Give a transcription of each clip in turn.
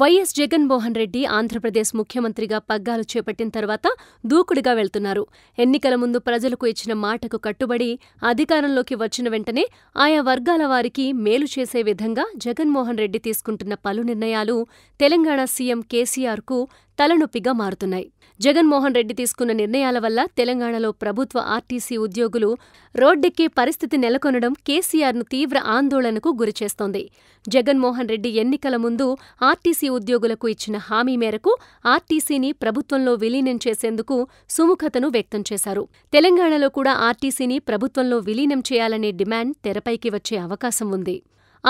YS Jaganmohan Reddy Andhra Pradesh ముఖ్యమంత్రిగా పగ్గాలు చేపట్టిన తర్వాత దూకుడుగా వెళ్తున్నారు ఎన్నికల ముందు ప్రజలకు ఇచ్చిన మాటకు కట్టుబడి అధికారంలోకి వచ్చిన వెంటనే ఆయా వర్గాల వారికి మేలు చేసే విధంగా జగన్మోహన్ రెడ్డి తీసుకుంటున్న పలు నిర్ణయాలు తెలంగాణ సీఎం కేసీఆర్కు తలనొప్పిగా మారుతున్నాయి జగన్మోహన్ రెడ్డి తీసుకున్న నిర్ణయాల వల్ల తెలంగాణలో ప్రభుత్వ ఆర్టీసీ ఉద్యోగులు రోడ్డెక్కే పరిస్థితి నెలకొనడం కేసీఆర్ను తీవ్ర ఆందోళనకు గురిచేస్తోంది జగన్మోహన్ రెడ్డి ఎన్నికల ముందు ఆర్టీసీ ఉద్యోగులకు ఇచ్చిన హామీ మేరకు ఆర్టీసీని ప్రభుత్వంలో విలీనం చేసేందుకు సుముఖతను వ్యక్తం చేశారు తెలంగాణలో కూడా ఆర్టీసీని ప్రభుత్వంలో విలీనం చేయాలనే డిమాండ్ తెరపైకి వచ్చే అవకాశం ఉంది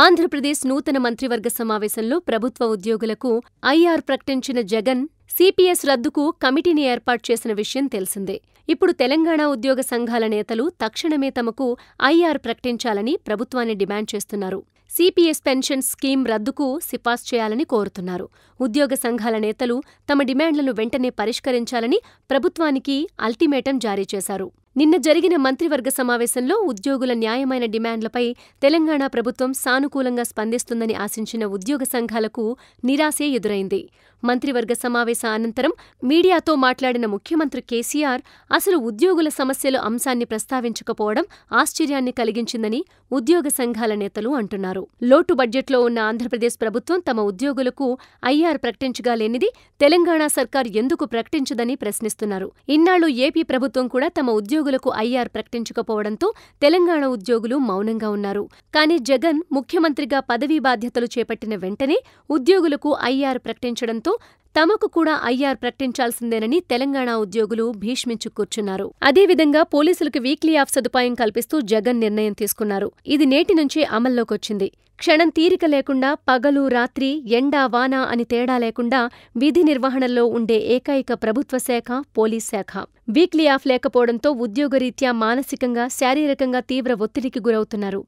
ఆంధ్రప్రదేశ్ నూతన మంత్రివర్గ సమావేశంలో ప్రభుత్వ ఉద్యోగులకు ఐఆర్ ప్రకటించిన జగన్ సిపిఎస్ రద్దుకు కమిటీని ఏర్పాటు చేసిన విషయం తెలిసిందే ఇప్పుడు తెలంగాణ ఉద్యోగ సంఘాల నేతలు తక్షణమే తమకు ఐఆర్ ప్రకటించాలని ప్రభుత్వాన్ని డిమాండ్ చేస్తున్నారు సిపిఎస్ పెన్షన్ స్కీమ్ రద్దుకు సిఫార్సు చేయాలని కోరుతున్నారు ఉద్యోగ సంఘాల నేతలు తమ డిమాండ్లను వెంటనే పరిష్కరించాలని ప్రభుత్వానికి అల్టిమేటం జారీ చేశారు నిన్న జరిగిన మంత్రివర్గ సమావేశంలో ఉద్యోగుల న్యాయమైన డిమాండ్లపై తెలంగాణ ప్రభుత్వం సానుకూలంగా స్పందిస్తుందని ఆశించిన ఉద్యోగ సంఘాలకు నిరాశే ఎదురైంది మంత్రివర్గ సమావేశ అనంతరం మీడియాతో మాట్లాడిన ముఖ్యమంత్రి కేసీఆర్ అసలు ఉద్యోగుల సమస్యల అంశాన్ని ప్రస్తావించకపోవడం ఆశ్చర్యాన్ని కలిగించిందని ఉద్యోగ సంఘాల నేతలు అంటున్నారు లోటు బడ్జెట్లో ఉన్న ఆంధ్రప్రదేశ్ ప్రభుత్వం తమ ఉద్యోగులకు ఐఆర్ ప్రకటించగా లేనిది తెలంగాణ సర్కార్ ఎందుకు ప్రకటించదని ప్రశ్నిస్తున్నారు ఇన్నాళ్లు ఏపీ ప్రభుత్వం కూడా తమ ఉద్యోగ ఉద్యోగులకు ఐఆర్ ప్రకటించకపోవడంతో తెలంగాణ ఉద్యోగులు మౌనంగా ఉన్నారు కానీ జగన్ ముఖ్యమంత్రిగా పదవీ బాధ్యతలు చేపట్టిన వెంటనే ఉద్యోగులకు ఐఆర్ ప్రకటించడంతో తమకు కూడా ఐఆర్ ప్రకటించాల్సిందేనని తెలంగాణ ఉద్యోగులు భీష్మించు కూర్చున్నారు అదేవిధంగా పోలీసులకు వీక్లీ ఆఫ్ సదుపాయం కల్పిస్తూ జగన్ నిర్ణయం తీసుకున్నారు ఇది నేటి నుంచే అమల్లోకొచ్చింది క్షణం తీరిక లేకుండా పగలు రాత్రి ఎండా వాన అని తేడా లేకుండా విధి నిర్వహణలో ఉండే ఏకైక ప్రభుత్వ శాఖ పోలీస్ శాఖ వీక్లీ ఆఫ్ లేకపోవడంతో ఉద్యోగరీత్యా మానసికంగా శారీరకంగా తీవ్ర ఒత్తిడికి గురవుతున్నారు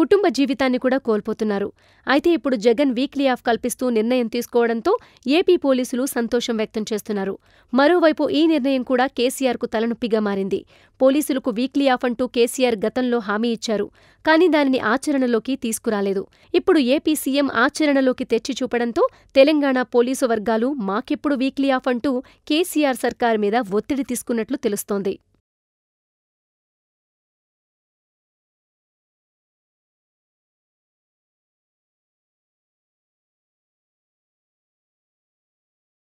కుటుంబ జీవితాన్ని కూడా కోల్పోతున్నారు అయితే ఇప్పుడు జగన్ వీక్లీ ఆఫ్ కల్పిస్తూ నిర్ణయం తీసుకోవడంతో ఏపీ పోలీసులు సంతోషం వ్యక్తం చేస్తున్నారు మరోవైపు ఈ నిర్ణయం కూడా కేసీఆర్కు తలనొప్పిగా మారింది పోలీసులకు వీక్లీ ఆఫ్ అంటూ కేసీఆర్ గతంలో హామీ ఇచ్చారు కానీ దానిని ఆచరణలోకి తీసుకురాలేదు ఇప్పుడు ఏపీ సీఎం ఆచరణలోకి తెచ్చి చూపడంతో తెలంగాణ పోలీసు వర్గాలు మాకెప్పుడు వీక్లీ ఆఫ్ అంటూ కేసీఆర్ సర్కార్ మీద ఒత్తిడి తీసుకున్నట్లు తెలుస్తోంది